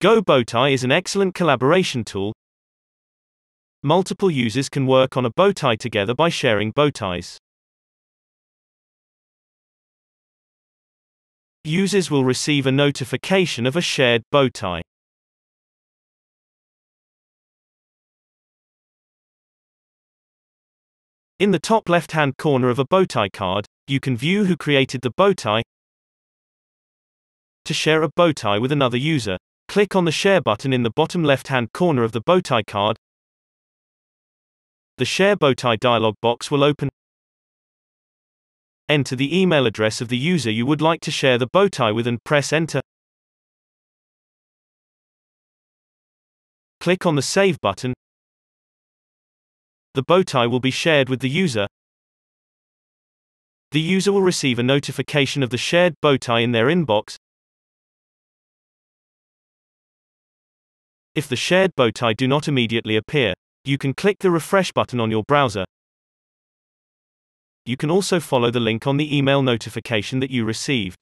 Go Bowtie is an excellent collaboration tool. Multiple users can work on a bowtie together by sharing bowties. Users will receive a notification of a shared bowtie. In the top left-hand corner of a bowtie card, you can view who created the bowtie to share a bowtie with another user. Click on the Share button in the bottom left-hand corner of the Bowtie card. The Share Bowtie dialog box will open. Enter the email address of the user you would like to share the bowtie with and press Enter. Click on the Save button. The bowtie will be shared with the user. The user will receive a notification of the shared bowtie in their inbox, If the shared bowtie do not immediately appear, you can click the refresh button on your browser. You can also follow the link on the email notification that you received.